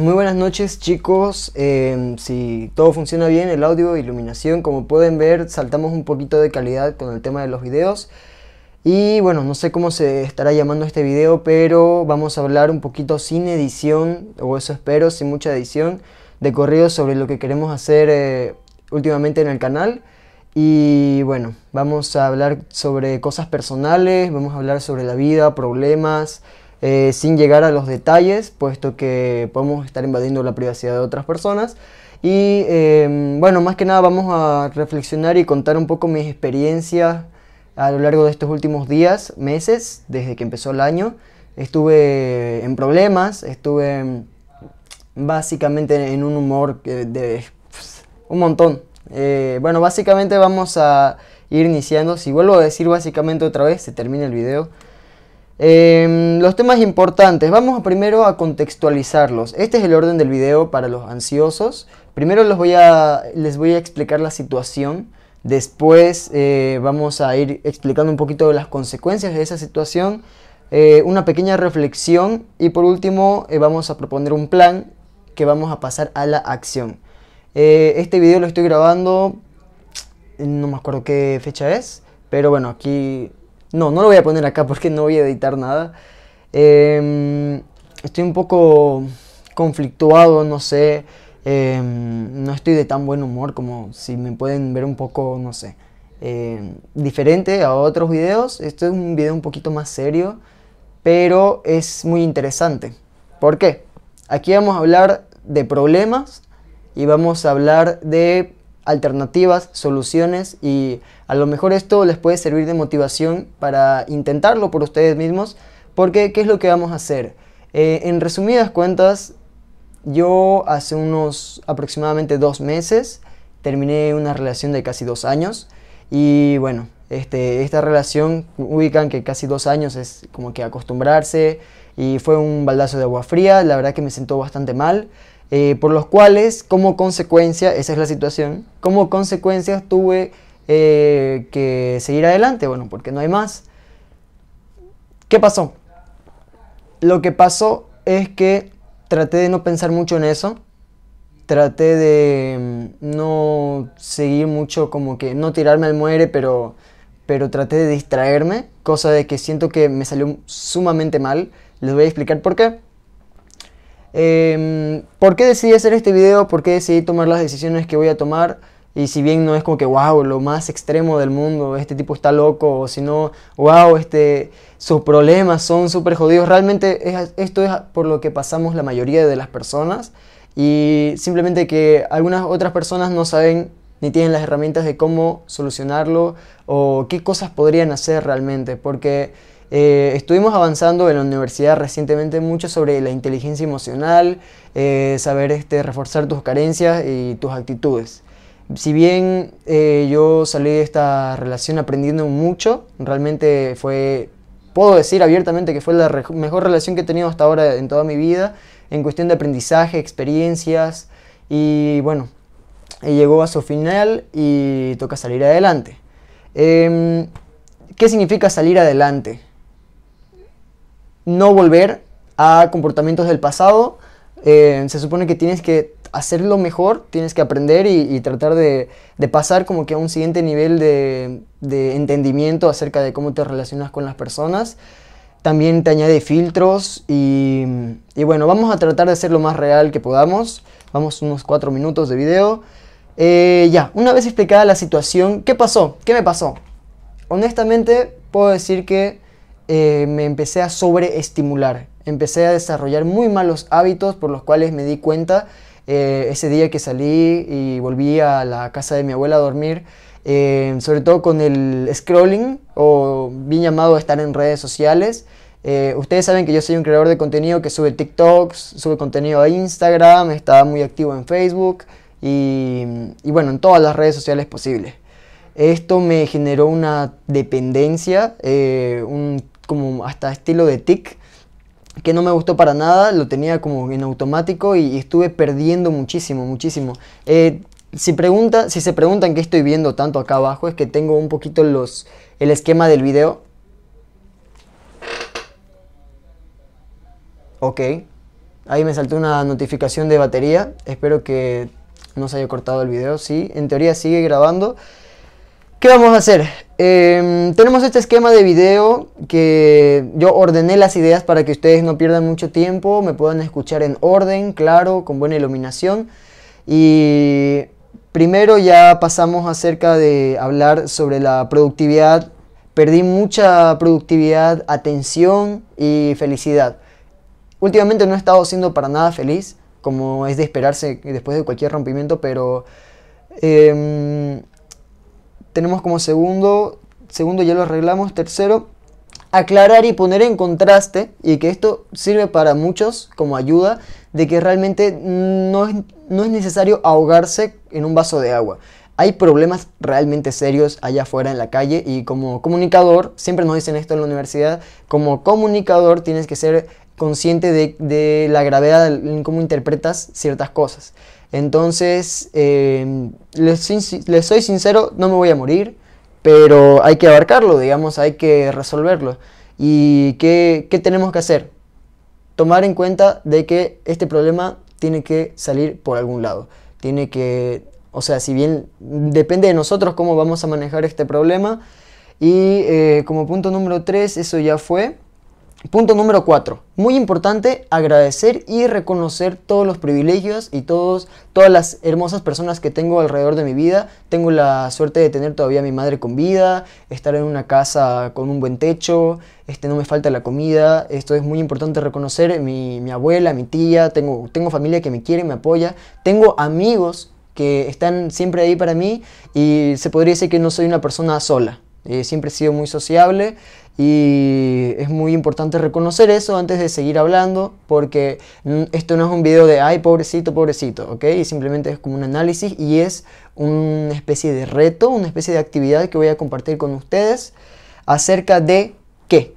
Muy buenas noches chicos, em, si todo funciona bien, el audio, iluminación, como pueden ver saltamos un poquito de calidad con el tema de los videos y bueno, no sé cómo se estará llamando este video, pero vamos a hablar un poquito sin edición, o eso espero, sin mucha edición, de corrido sobre lo que queremos hacer eh, últimamente en el canal y bueno, vamos a hablar sobre cosas personales, vamos a hablar sobre la vida, problemas eh, sin llegar a los detalles, puesto que podemos estar invadiendo la privacidad de otras personas. Y em, bueno, más que nada vamos a reflexionar y contar un poco mis experiencias a lo largo de estos últimos días, meses, desde que empezó el año. Estuve en problemas, estuve em, básicamente en un humor de, un montón. Eh, bueno, básicamente vamos a ir iniciando. Si vuelvo a decir básicamente otra vez, se termina el video. Em, los temas importantes, vamos primero a contextualizarlos. Este es el orden del video para los ansiosos. Primero los voy a, les voy a explicar la situación, después eh, vamos a ir explicando un poquito las consecuencias de esa situación, eh, una pequeña reflexión y por último eh, vamos a proponer un plan que vamos a pasar a la acción. este video lo estoy grabando, no me acuerdo qué fecha es, pero bueno, aquí no, no lo voy a poner acá porque no voy a editar nada. Em, estoy un poco conflictuado, no sé. Em, no estoy de tan buen humor como si me pueden ver un poco, no sé. Em, diferente a otros videos. esto es un video un poquito más serio, pero es muy interesante. ¿Por qué? Aquí vamos a hablar de problemas y vamos a hablar de alternativas, soluciones y a lo mejor esto les puede servir de motivación para intentarlo por ustedes mismos, porque ¿qué es lo que vamos a hacer? Eh, en resumidas cuentas, yo hace unos aproximadamente dos meses terminé una relación de casi dos años y bueno, este, esta relación ubican que casi dos años es como que acostumbrarse y fue un baldazo de agua fría, la verdad que me sentó bastante mal. Eh, por los cuales como consecuencia, esa es la situación, como consecuencia tuve eh, que seguir adelante, bueno, porque no hay más. ¿Qué pasó? Lo que pasó es que traté de no pensar mucho en eso, traté de mm, no seguir mucho como que, no tirarme al muere, pero, pero traté de distraerme, cosa de que siento que me salió sumamente mal, les voy a explicar por qué. Em, ¿Por qué decidí hacer este video? ¿Por qué decidí tomar las decisiones que voy a tomar? Y si bien no es como que, wow, lo más extremo del mundo, este tipo está loco, o si no, wow, este, sus problemas son súper jodidos. Realmente esto es por lo que pasamos la mayoría de las personas. Y simplemente que algunas otras personas no saben ni tienen las herramientas de cómo solucionarlo o qué cosas podrían hacer realmente. Porque eh, estuvimos avanzando en la universidad recientemente mucho sobre la inteligencia emocional, eh, saber este, reforzar tus carencias y tus actitudes. Si bien eh, yo salí de esta relación aprendiendo mucho, realmente fue, puedo decir abiertamente que fue la mejor relación que he tenido hasta ahora en toda mi vida, en cuestión de aprendizaje, experiencias y bueno, llegó a su final y toca salir adelante. Em, ¿Qué significa salir adelante? no volver a comportamientos del pasado. Eh, se supone que tienes que hacerlo mejor, tienes que aprender y, tratar de, pasar como que a un siguiente nivel de, entendimiento acerca de cómo te relacionas con las personas. También te añade filtros y, bueno, vamos a tratar de ser lo más real que podamos. Vamos unos cuatro minutos de video. Eh, ya, una vez explicada la situación, ¿qué pasó? ¿Qué me pasó? Honestamente, puedo decir que eh, me empecé a sobreestimular, empecé a desarrollar muy malos hábitos por los cuales me di cuenta eh, ese día que salí y volví a la casa de mi abuela a dormir, eh, sobre todo con el scrolling o bien llamado estar en redes sociales. ustedes saben que yo soy un creador de contenido que sube TikToks, sube contenido a Instagram, estaba muy activo en Facebook y, bueno, en todas las redes sociales posibles. Esto me generó una dependencia, un como hasta estilo de tic, que no me gustó para nada, lo tenía como en automático y, estuve perdiendo muchísimo, muchísimo. Eh, si, pregunta, si se preguntan qué estoy viendo tanto acá abajo, es que tengo un poquito los, el esquema del video. Ok, ahí me saltó una notificación de batería, espero que no se haya cortado el video, sí, en teoría sigue grabando. ¿Qué vamos a hacer? Em, tenemos este esquema de video que yo ordené las ideas para que ustedes no pierdan mucho tiempo, me puedan escuchar en orden, claro, con buena iluminación. Y primero ya pasamos acerca de hablar sobre la productividad. Perdí mucha productividad, atención y felicidad. Últimamente no he estado siendo para nada feliz, como es de esperarse después de cualquier rompimiento, pero... Em, tenemos como segundo, segundo ya lo arreglamos, tercero, aclarar y poner en contraste, y que esto sirve para muchos como ayuda, de que realmente no es, necesario ahogarse en un vaso de agua. Hay problemas realmente serios allá afuera en la calle y como comunicador, siempre nos dicen esto en la universidad, como comunicador tienes que ser consciente de, de la gravedad en cómo interpretas ciertas cosas. Entonces, eh, les, soy sincero, no me voy a morir, pero hay que abarcarlo, digamos, hay que resolverlo. ¿Y qué, tenemos que hacer? Tomar en cuenta de que este problema tiene que salir por algún lado. Tiene que, o sea, si bien depende de nosotros cómo vamos a manejar este problema. Y eh, como punto número 3, eso ya fue. Punto número 4. Muy importante agradecer y reconocer todos los privilegios y todos, todas las hermosas personas que tengo alrededor de mi vida. Tengo la suerte de tener todavía a mi madre con vida, estar en una casa con un buen techo, este, no me falta la comida. Esto es muy importante reconocer. Mi, abuela, mi tía, tengo, tengo familia que me quiere, me apoya. Tengo amigos que están siempre ahí para mí y se podría decir que no soy una persona sola. Eh, siempre he sido muy sociable y es muy importante reconocer eso antes de seguir hablando, porque esto no es un video de, ay, pobrecito, pobrecito, ¿ok? simplemente es como un análisis y es una especie de reto, una especie de actividad que voy a compartir con ustedes acerca de qué?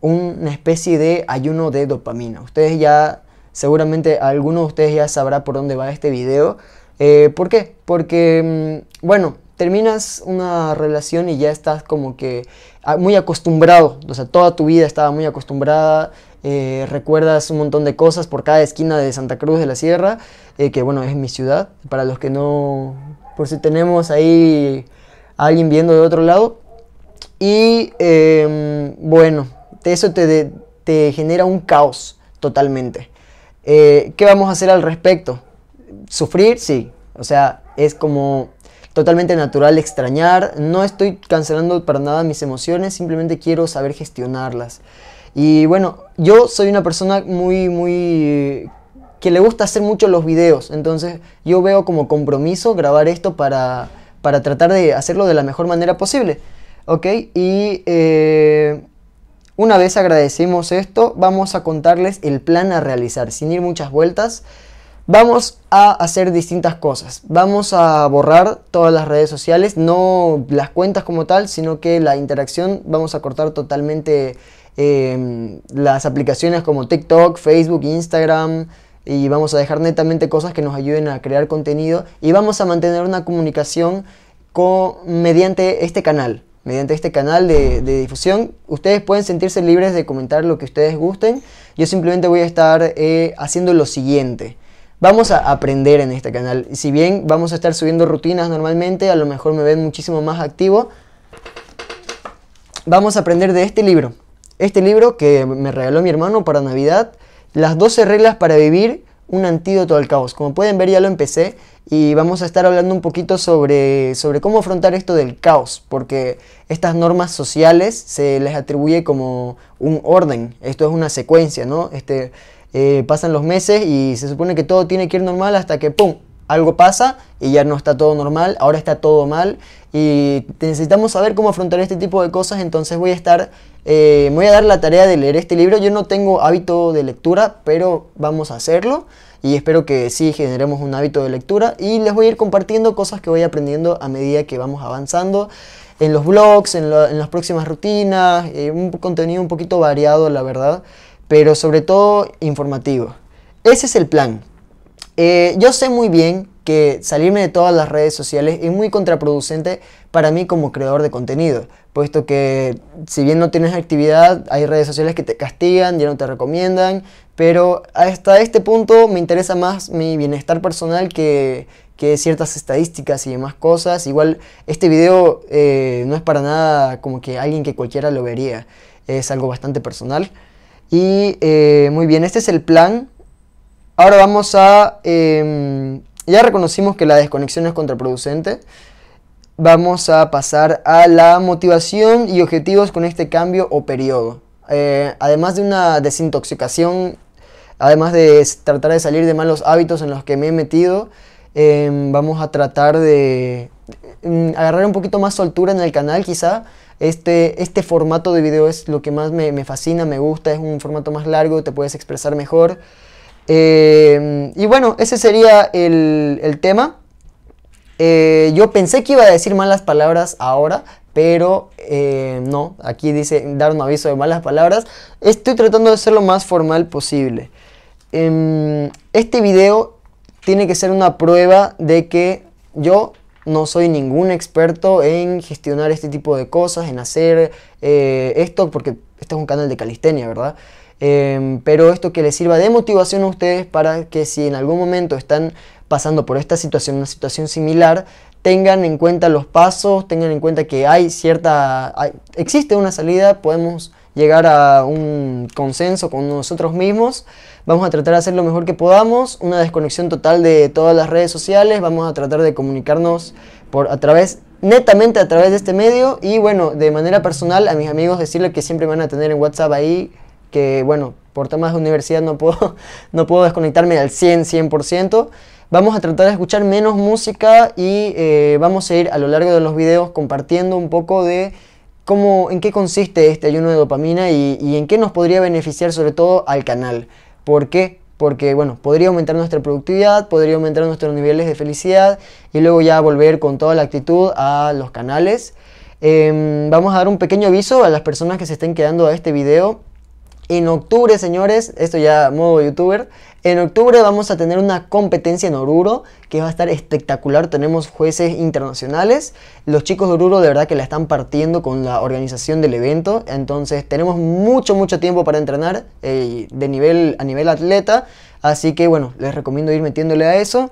Una especie de ayuno de dopamina. Ustedes ya, seguramente alguno de ustedes ya sabrá por dónde va este video. Eh, ¿Por qué? Porque, mm, bueno, terminas una relación y ya estás como que ah, muy acostumbrado, o sea, toda tu vida estaba muy acostumbrada, eh, recuerdas un montón de cosas por cada esquina de Santa Cruz de la Sierra, eh, que bueno, es mi ciudad, para los que no, por si tenemos ahí alguien viendo de otro lado. Y em, bueno, eso te, te, genera un caos totalmente. Eh, ¿Qué vamos a hacer al respecto? ¿Sufrir? Sí. O sea, es como totalmente natural extrañar, no estoy cancelando para nada mis emociones, simplemente quiero saber gestionarlas. Y bueno, yo soy una persona muy, muy que le gusta hacer mucho los videos, entonces yo veo como compromiso grabar esto para, para tratar de hacerlo de la mejor manera posible. ¿Ok? Y eh, una vez agradecemos esto, vamos a contarles el plan a realizar, sin ir muchas vueltas. Vamos a hacer distintas cosas. Vamos a borrar todas las redes sociales, no las cuentas como tal, sino que la interacción vamos a cortar totalmente em, las aplicaciones como TikTok, Facebook, Instagram, y vamos a dejar netamente cosas que nos ayuden a crear contenido y vamos a mantener una comunicación mediante este canal. Mediante este canal de, difusión, ustedes pueden sentirse libres de comentar lo que ustedes gusten. Yo simplemente voy a estar eh, haciendo lo siguiente vamos a aprender en este canal. Si bien vamos a estar subiendo rutinas normalmente, a lo mejor me ven muchísimo más activo, vamos a aprender de este libro. Este libro que me regaló mi hermano para Navidad, Las 12 reglas para vivir un antídoto al caos. Como pueden ver ya lo empecé y vamos a estar hablando un poquito sobre, sobre cómo afrontar esto del caos, porque estas normas sociales se les atribuye como un orden, esto es una secuencia, ¿no? Este, eh, pasan los meses y se supone que todo tiene que ir normal hasta que, ¡pum!, algo pasa y ya no está todo normal, ahora está todo mal y necesitamos saber cómo afrontar este tipo de cosas, entonces voy a estar, eh, voy a dar la tarea de leer este libro, yo no tengo hábito de lectura, pero vamos a hacerlo y espero que sí generemos un hábito de lectura y les voy a ir compartiendo cosas que voy aprendiendo a medida que vamos avanzando en los blogs, en, las próximas rutinas, eh, un contenido un poquito variado la verdad pero sobre todo informativo. Ese es el plan. Eh, yo sé muy bien que salirme de todas las redes sociales es muy contraproducente para mí como creador de contenido, puesto que si bien no tienes actividad, hay redes sociales que te castigan, ya no te recomiendan, pero hasta este punto me interesa más mi bienestar personal que, que ciertas estadísticas y demás cosas. Igual este video eh, no es para nada como que alguien que cualquiera lo vería, es algo bastante personal. Y eh, muy bien, este es el plan. Ahora vamos a... Em, ya reconocimos que la desconexión es contraproducente. Vamos a pasar a la motivación y objetivos con este cambio o periodo. Eh, además de una desintoxicación, además de tratar de salir de malos hábitos en los que me he metido, em, vamos a tratar de mm, agarrar un poquito más soltura en el canal quizá, este, este, formato de video es lo que más me, fascina, me gusta, es un formato más largo, te puedes expresar mejor. Eh, y bueno, ese sería el, tema. Eh, yo pensé que iba a decir malas palabras ahora, pero eh, no, aquí dice dar un aviso de malas palabras. Estoy tratando de ser lo más formal posible. Em, este video tiene que ser una prueba de que yo no soy ningún experto en gestionar este tipo de cosas, en hacer eh, esto, porque este es un canal de calistenia, ¿verdad? Em, pero esto que les sirva de motivación a ustedes para que si en algún momento están pasando por esta situación, una situación similar, tengan en cuenta los pasos, tengan en cuenta que hay cierta, existe una salida, podemos llegar a un consenso con nosotros mismos. Vamos a tratar de hacer lo mejor que podamos, una desconexión total de todas las redes sociales, vamos a tratar de comunicarnos por a través netamente a través de este medio y bueno, de manera personal a mis amigos decirles que siempre van a tener en WhatsApp ahí que bueno, por temas de universidad no puedo no puedo desconectarme al 100 100%. Vamos a tratar de escuchar menos música y eh, vamos a ir a lo largo de los videos compartiendo un poco de cómo, en qué consiste este ayuno de dopamina y, en qué nos podría beneficiar sobre todo al canal. ¿Por qué? porque bueno, podría aumentar nuestra productividad, podría aumentar nuestros niveles de felicidad y luego ya volver con toda la actitud a los canales. Em, vamos a dar un pequeño aviso a las personas que se estén quedando a este video. En octubre, señores, esto ya modo youtuber, en octubre vamos a tener una competencia en Oruro que va a estar espectacular. Tenemos jueces internacionales. Los chicos de Oruro de verdad que la están partiendo con la organización del evento. Entonces tenemos mucho, mucho tiempo para entrenar eh, de nivel, a nivel atleta. Así que bueno, les recomiendo ir metiéndole a eso.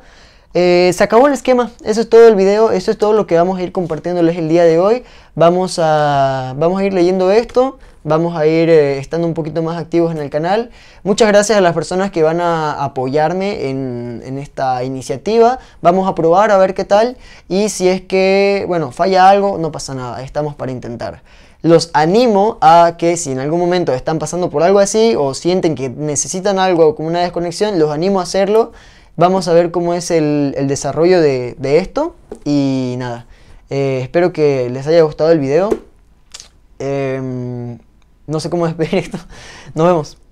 Eh, se acabó el esquema, eso es todo el video, eso es todo lo que vamos a ir compartiéndoles el día de hoy. Vamos a, vamos a ir leyendo esto. Vamos a ir eh, estando un poquito más activos en el canal. Muchas gracias a las personas que van a apoyarme en, esta iniciativa. Vamos a probar a ver qué tal. Y si es que, bueno, falla algo, no pasa nada. Estamos para intentar los animo a que si en algún momento están pasando por algo así o sienten que necesitan algo como una desconexión, los animo a hacerlo. Vamos a ver cómo es el, desarrollo de, esto. Y nada, eh, espero que les haya gustado el video. Em, no sé cómo despedir esto. Nos vemos.